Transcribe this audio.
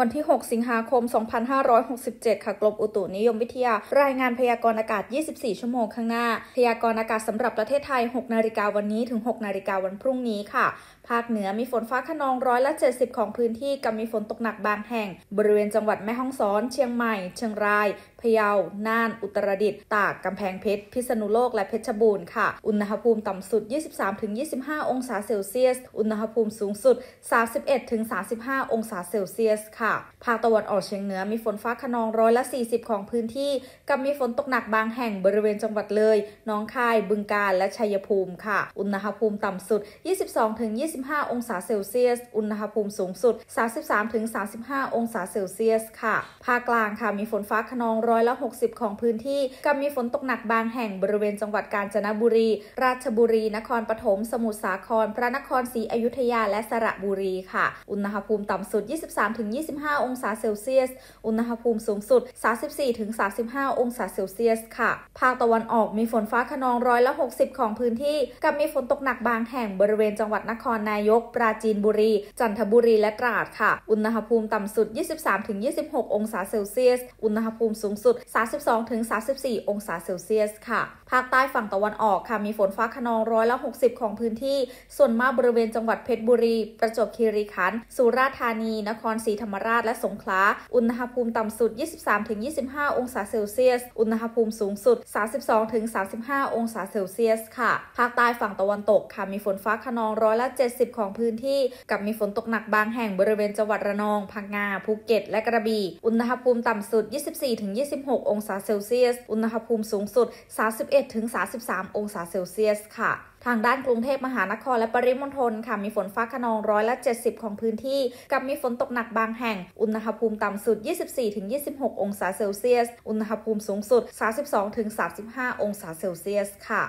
วันที่ 6 สิงหาคม 2567 ค่ะ กรมอุตุนิยมวิทยา รายงานพยากรณ์อากาศ 24 ชั่วโมงข้างหน้า พยากรณ์อากาศสำหรับประเทศไทย 6 นาฬิกาวันนี้ถึง 6 นาฬิกาวันพรุ่งนี้ค่ะ ภาคเหนือมีฝนฟ้าขนองร้อยละ 70 ของพื้นที่กับมีฝนตกหนักบางแห่ง บริเวณจังหวัดแม่ฮ่องสอน เชียงใหม่ เชียงรายพะเยาน่านอุตรดิตถ์ตากกำแพงเพชรพิษณุโลกและเพชรบูรณ์ค่ะ อุณหภูมิต่ำสุด 23-25 องศาเซลเซียส อุณหภูมิสูงสุด31-35 องศาเซลเซียสค่ะค่ะภาคตะวันออกเฉียงเหนือมีฝนฟ้าขนองร้อยละ 40 ของพื้นที่กับมีฝนตกหนักบางแห่งบริเวณจังหวัดเลย น้องคายบึงกาฬและชัยภูมิค่ะ อุณหภูมิต่ำสุด 22-25 องศาเซลเซียส อุณหภูมิสูงสุด 33-35 องศาเซลเซียสค่ะ ภาคกลางค่ะ มีฝนฟ้าขนองร้อยละ 60 ของพื้นที่กับมีฝนตกหนักบางแห่งบริเวณจังหวัดกาญจนบุรีราชบุรีนครปฐมสมุทรสาคร พระนครศรีอยุธยาและสระบุรีค่ะ อุณหภูมิต่ำสุด 2 3 2 5 25องศาเซลเซียส อุณหภูมิสูงสุด34-35องศาเซลเซียส ค่ะ ภาคตะวันออกมีฝนฟ้าขนองร้อยละ60 ของพื้นที่ กับมีฝนตกหนักบางแห่งบริเวณจังหวัดนครนายก ปราจีนบุรี จันทบุรีและตราดค่ะ อุณหภูมิต่ำสุด 23-26 องศาเซลเซียส อุณหภูมิสูงสุด32-34องศาเซลเซียส ค่ะ ภาคใต้ฝั่งตะวันออกค่ะมีฝนฟ้าขนองร้อยละ60 ของพื้นที่ ส่วนมากบริเวณจังหวัดเพชรบุรี ประจวบคีรีขันธ์ สุราษฎร์ธานีนครศรีธรรมราชและสงขลา อุณหภูมิต่ำสุด 23-25 องศาเซลเซียส อุณหภูมิสูงสุด32-35 องศาเซลเซียส ค่ะ ภาคใต้ฝั่งตะวันตกค่ะมีฝนฟ้าขนองร้อยละ 70 ของพื้นที่ กับมีฝนตกหนักบางแห่งบริเวณจังหวัดระนอง พังงา ภูเก็ต และกระบี่ อุณหภูมิต่ำสุด 24-26 องศาเซลเซียส อุณหภูมิสูงสุด31-33องศาเซลเซียสค่ะทางด้านกรุงเทพมหานครและปริมณฑลค่ะมีฝนฟ้าขนองร้อยละ 70 ของพื้นที่ กับมีฝนตกหนักบางแห่ง อุณหภูมิต่ำสุด 24-26 องศาเซลเซียส อุณหภูมิสูงสุด 32-35 องศาเซลเซียสค่ะ